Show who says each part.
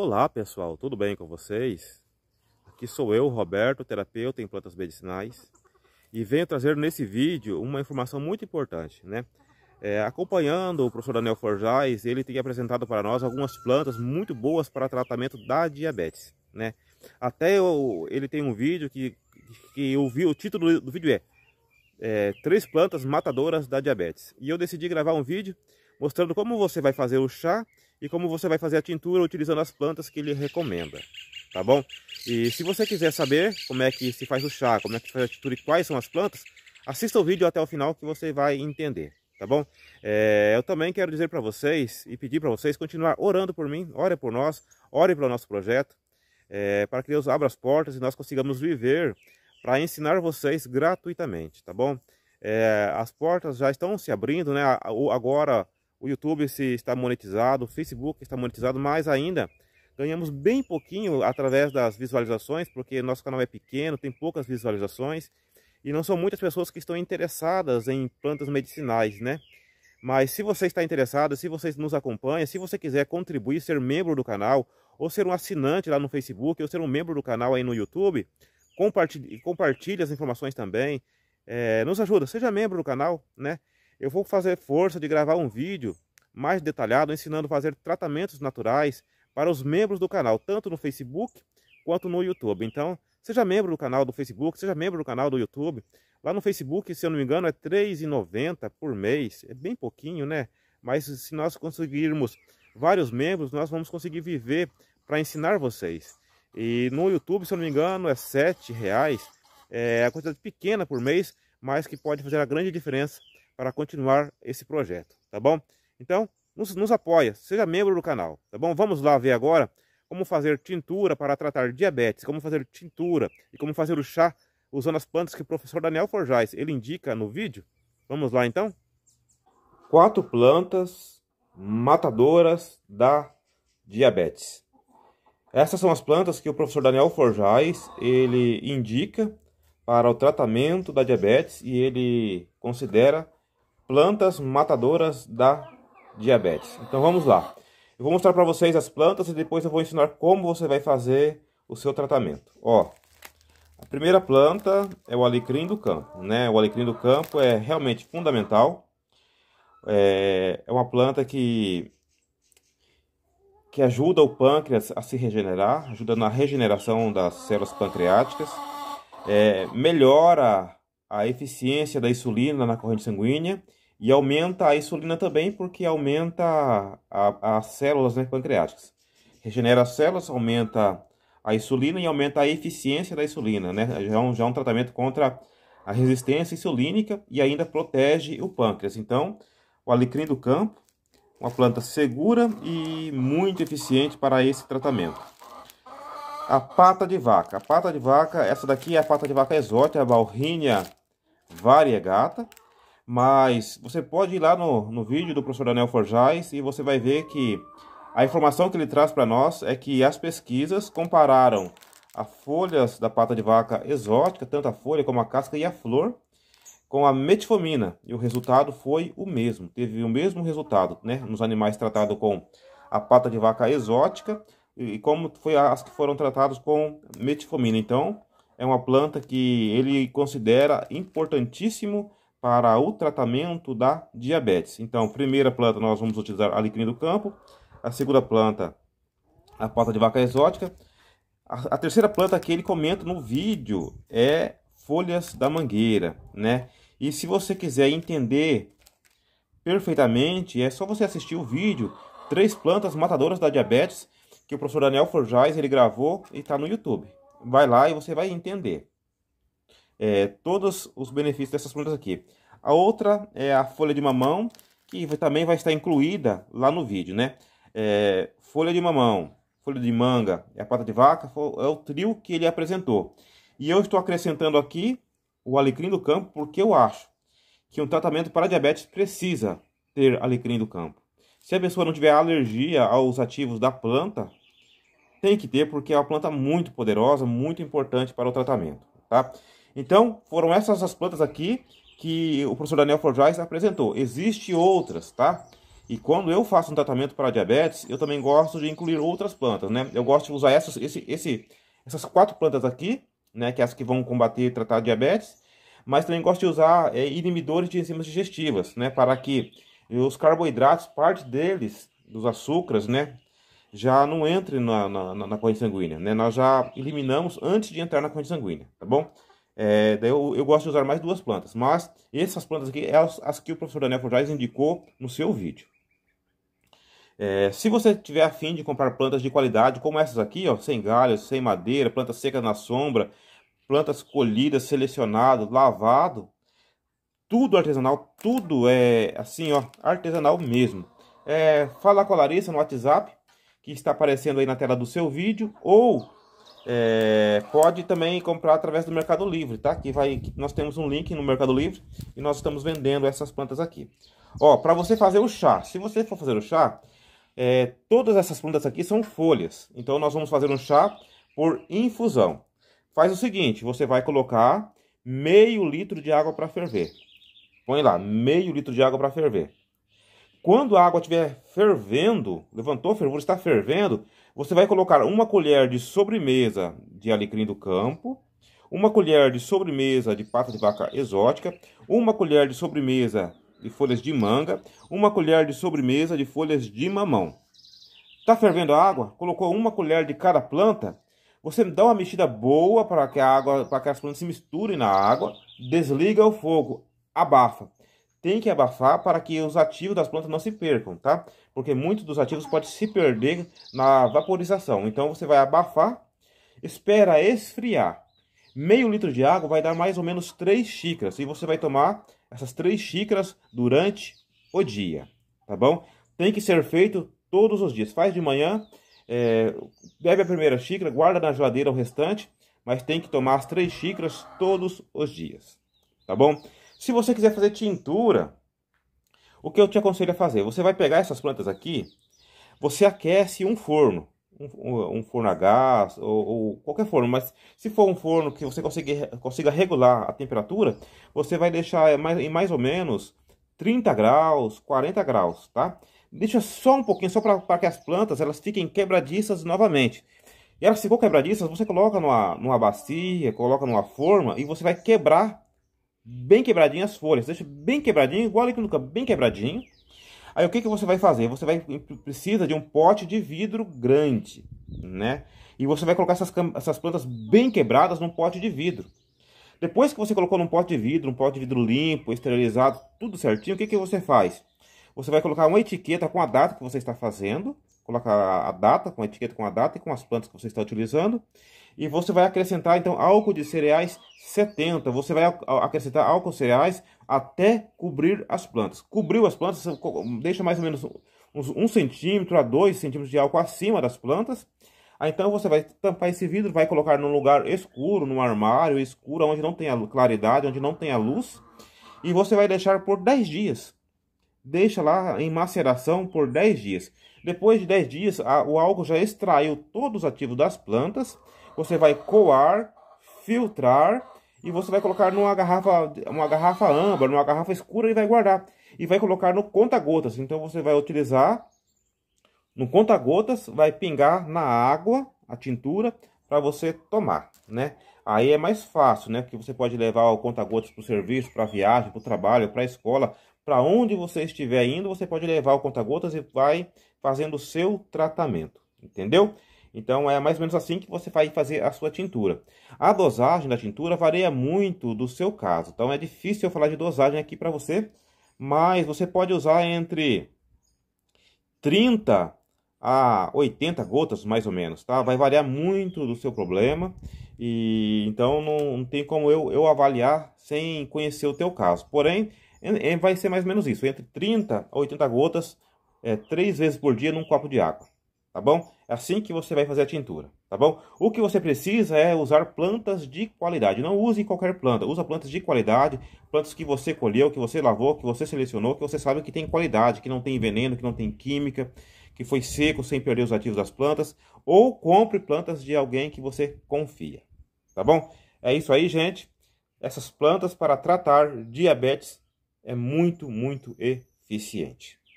Speaker 1: Olá pessoal, tudo bem com vocês? Aqui sou eu, Roberto, terapeuta em plantas medicinais e venho trazer nesse vídeo uma informação muito importante, né? É, acompanhando o professor Daniel Forjais, ele tem apresentado para nós algumas plantas muito boas para tratamento da diabetes, né? Até eu, ele tem um vídeo que, que eu vi, o título do vídeo é, é Três plantas matadoras da diabetes. E eu decidi gravar um vídeo mostrando como você vai fazer o chá e como você vai fazer a tintura utilizando as plantas que ele recomenda, tá bom? E se você quiser saber como é que se faz o chá, como é que se faz a tintura e quais são as plantas, assista o vídeo até o final que você vai entender, tá bom? É, eu também quero dizer para vocês e pedir para vocês continuar orando por mim, ore por nós, ore pelo nosso projeto, é, para que Deus abra as portas e nós consigamos viver para ensinar vocês gratuitamente, tá bom? É, as portas já estão se abrindo, né? Agora o YouTube se está monetizado, o Facebook está monetizado, mais ainda ganhamos bem pouquinho através das visualizações, porque nosso canal é pequeno, tem poucas visualizações e não são muitas pessoas que estão interessadas em plantas medicinais, né? Mas se você está interessado, se você nos acompanha, se você quiser contribuir, ser membro do canal, ou ser um assinante lá no Facebook, ou ser um membro do canal aí no YouTube, compartilhe, compartilhe as informações também, é, nos ajuda, seja membro do canal, né? Eu vou fazer força de gravar um vídeo mais detalhado ensinando a fazer tratamentos naturais para os membros do canal, tanto no Facebook quanto no YouTube. Então, seja membro do canal do Facebook, seja membro do canal do YouTube. Lá no Facebook, se eu não me engano, é R$ 3,90 por mês. É bem pouquinho, né? Mas se nós conseguirmos vários membros, nós vamos conseguir viver para ensinar vocês. E no YouTube, se eu não me engano, é R$ 7,00. É a quantidade pequena por mês, mas que pode fazer a grande diferença para continuar esse projeto, tá bom? Então, nos, nos apoia, seja membro do canal, tá bom? Vamos lá ver agora como fazer tintura para tratar diabetes, como fazer tintura e como fazer o chá usando as plantas que o professor Daniel Forjais ele indica no vídeo. Vamos lá então? Quatro plantas matadoras da diabetes. Essas são as plantas que o professor Daniel Forjais ele indica para o tratamento da diabetes e ele considera plantas matadoras da diabetes. Então vamos lá. Eu vou mostrar para vocês as plantas e depois eu vou ensinar como você vai fazer o seu tratamento. Ó, a primeira planta é o alecrim do campo, né? O alecrim do campo é realmente fundamental. É, é uma planta que que ajuda o pâncreas a se regenerar, ajuda na regeneração das células pancreáticas, é, melhora a eficiência da insulina na corrente sanguínea e aumenta a insulina também porque aumenta as células né, pancreáticas. Regenera as células, aumenta a insulina e aumenta a eficiência da insulina, né? Já é um, já é um tratamento contra a resistência insulínica e ainda protege o pâncreas. Então, o alecrim do campo, uma planta segura e muito eficiente para esse tratamento. A pata de vaca. A pata de vaca, essa daqui é a pata de vaca exótica, a Balrinia variegata. Mas você pode ir lá no, no vídeo do professor Daniel Forjais e você vai ver que a informação que ele traz para nós é que as pesquisas compararam as folhas da pata de vaca exótica, tanto a folha como a casca e a flor, com a metformina. E o resultado foi o mesmo, teve o mesmo resultado né, nos animais tratados com a pata de vaca exótica e como foi as que foram tratadas com metformina. Então, é uma planta que ele considera importantíssimo para o tratamento da diabetes. Então, primeira planta nós vamos utilizar a alecrim do campo, a segunda planta a pata de vaca exótica, a, a terceira planta que ele comenta no vídeo é folhas da mangueira, né? E se você quiser entender perfeitamente, é só você assistir o vídeo Três plantas matadoras da diabetes que o professor Daniel Forjais ele gravou e está no YouTube. Vai lá e você vai entender é, todos os benefícios dessas plantas aqui. A outra é a folha de mamão, que também vai estar incluída lá no vídeo, né? É, folha de mamão, folha de manga e a pata de vaca é o trio que ele apresentou. E eu estou acrescentando aqui o alecrim do campo porque eu acho que um tratamento para diabetes precisa ter alecrim do campo. Se a pessoa não tiver alergia aos ativos da planta, tem que ter porque é uma planta muito poderosa, muito importante para o tratamento, tá? Então, foram essas as plantas aqui que o professor Daniel Forjais apresentou. Existem outras, tá? E quando eu faço um tratamento para diabetes, eu também gosto de incluir outras plantas, né? Eu gosto de usar essas, esse, esse, essas quatro plantas aqui, né? Que é as que vão combater e tratar diabetes. Mas também gosto de usar é, inibidores de enzimas digestivas, né? Para que os carboidratos, parte deles, dos açúcares, né? Já não entre na, na, na corrente sanguínea, né? Nós já eliminamos antes de entrar na corrente sanguínea, tá bom? É, daí eu, eu, gosto de usar mais duas plantas, mas essas plantas aqui, é as que o professor Daniel Forjais indicou no seu vídeo. É, se você tiver afim de comprar plantas de qualidade, como essas aqui, ó, sem galhos, sem madeira, plantas secas na sombra, plantas colhidas, selecionadas lavado, tudo artesanal, tudo é assim, ó, artesanal mesmo. É, com a Larissa no WhatsApp, que está aparecendo aí na tela do seu vídeo, ou é, pode também comprar através do Mercado Livre, tá? Que vai, nós temos um link no Mercado Livre e nós estamos vendendo essas plantas aqui. Ó, para você fazer o chá, se você for fazer o chá, é, todas essas plantas aqui são folhas. Então nós vamos fazer um chá por infusão. Faz o seguinte, você vai colocar meio litro de água para ferver. Põe lá, meio litro de água para ferver. Quando a água estiver fervendo, levantou o fervura, está fervendo, você vai colocar uma colher de sobremesa de alecrim do campo, uma colher de sobremesa de pata de vaca exótica, uma colher de sobremesa de folhas de manga, uma colher de sobremesa de folhas de mamão. Está fervendo a água? Colocou uma colher de cada planta? Você dá uma mexida boa para que a água, para que as plantas se misturem na água, desliga o fogo, abafa tem que abafar para que os ativos das plantas não se percam, tá? Porque muitos dos ativos podem se perder na vaporização. Então você vai abafar, espera esfriar. Meio litro de água vai dar mais ou menos 3 xícaras. E você vai tomar essas 3 xícaras durante o dia, tá bom? Tem que ser feito todos os dias. Faz de manhã, é, bebe a primeira xícara, guarda na geladeira o restante. Mas tem que tomar as 3 xícaras todos os dias, tá bom? Se você quiser fazer tintura, o que eu te aconselho a fazer? Você vai pegar essas plantas aqui, você aquece um forno, um, um forno a gás ou, ou, qualquer forno, mas se for um forno que você consiga, consiga regular a temperatura, você vai deixar em mais, em mais ou menos 30 graus, 40 graus, tá? Deixa só um pouquinho, só para que as plantas elas fiquem quebradiças novamente. E elas ficou quebradiças, você coloca numa, numa bacia, coloca numa forma e você vai quebrar bem quebradinho as folhas. Deixa bem quebradinho, igual aqui no campo, bem quebradinho. Aí o que, que você vai fazer? Você vai precisa de um pote de vidro grande, né? E você vai colocar essas, essas plantas bem quebradas num pote de vidro. Depois que você colocou num pote de vidro, um pote de vidro limpo, esterilizado, tudo certinho, o que, que você faz? Você vai colocar uma etiqueta com a data que você está fazendo, coloca a data, com a etiqueta com a data e com as plantas que você está utilizando. E você vai acrescentar então álcool de cereais 70. Você vai acrescentar álcool cereais até cobrir as plantas. Cobriu as plantas, deixa mais ou menos uns 1 centímetro a 2 centímetros de álcool acima das plantas. Aí, então você vai tampar esse vidro, vai colocar num lugar escuro, num armário escuro, onde não tem a claridade, onde não tem a luz. E você vai deixar por 10 dias. Deixa lá em maceração por 10 dias. Depois de 10 dias, a, o álcool já extraiu todos os ativos das plantas você vai coar, filtrar e você vai colocar numa garrafa, uma garrafa âmbar, numa garrafa escura e vai guardar. E vai colocar no conta-gotas. Então você vai utilizar no conta-gotas, vai pingar na água a tintura para você tomar, né? Aí é mais fácil, né? Porque você pode levar o conta-gotas para o serviço, para a viagem, para o trabalho, para a escola, para onde você estiver indo, você pode levar o conta-gotas e vai fazendo o seu tratamento, entendeu? Então é mais ou menos assim que você vai fazer a sua tintura. A dosagem da tintura varia muito do seu caso, então é difícil eu falar de dosagem aqui para você, mas você pode usar entre 30 a 80 gotas mais ou menos, tá? Vai variar muito do seu problema e então não, não tem como eu, eu avaliar sem conhecer o teu caso. Porém, é, é, vai ser mais ou menos isso, entre 30 a 80 gotas, é, três vezes por dia num copo de água tá bom? É assim que você vai fazer a tintura, tá bom? O que você precisa é usar plantas de qualidade. Não use qualquer planta, usa plantas de qualidade, plantas que você colheu, que você lavou, que você selecionou, que você sabe que tem qualidade, que não tem veneno, que não tem química, que foi seco sem perder os ativos das plantas, ou compre plantas de alguém que você confia, tá bom? É isso aí, gente. Essas plantas para tratar diabetes é muito, muito eficiente.